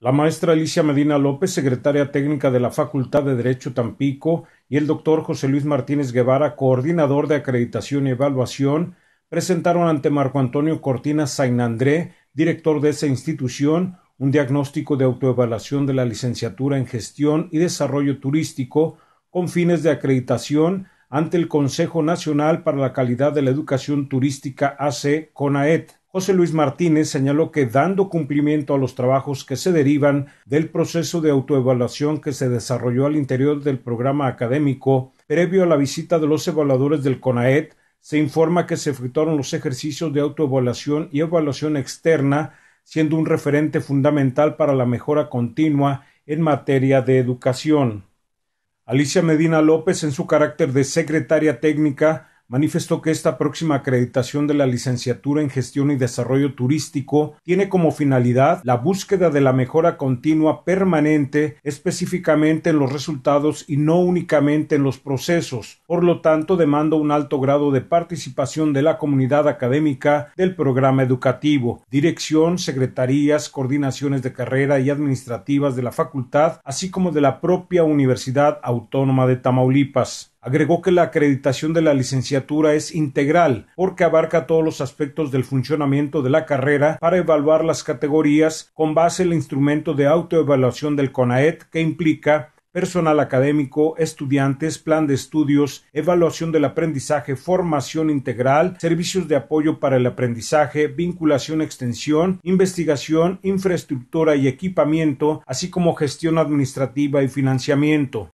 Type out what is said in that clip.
La maestra Alicia Medina López, secretaria técnica de la Facultad de Derecho Tampico, y el doctor José Luis Martínez Guevara, coordinador de acreditación y evaluación, presentaron ante Marco Antonio Cortina Sainandré, director de esa institución, un diagnóstico de autoevaluación de la licenciatura en gestión y desarrollo turístico con fines de acreditación ante el Consejo Nacional para la Calidad de la Educación Turística AC CONAET. José Luis Martínez señaló que dando cumplimiento a los trabajos que se derivan del proceso de autoevaluación que se desarrolló al interior del programa académico, previo a la visita de los evaluadores del CONAET, se informa que se efectuaron los ejercicios de autoevaluación y evaluación externa, siendo un referente fundamental para la mejora continua en materia de educación. Alicia Medina López, en su carácter de secretaria técnica, manifestó que esta próxima acreditación de la licenciatura en gestión y desarrollo turístico tiene como finalidad la búsqueda de la mejora continua permanente específicamente en los resultados y no únicamente en los procesos. Por lo tanto, demanda un alto grado de participación de la comunidad académica del programa educativo, dirección, secretarías, coordinaciones de carrera y administrativas de la facultad, así como de la propia Universidad Autónoma de Tamaulipas. Agregó que la acreditación de la licenciatura es integral porque abarca todos los aspectos del funcionamiento de la carrera para evaluar las categorías con base en el instrumento de autoevaluación del CONAET que implica personal académico, estudiantes, plan de estudios, evaluación del aprendizaje, formación integral, servicios de apoyo para el aprendizaje, vinculación, extensión, investigación, infraestructura y equipamiento, así como gestión administrativa y financiamiento.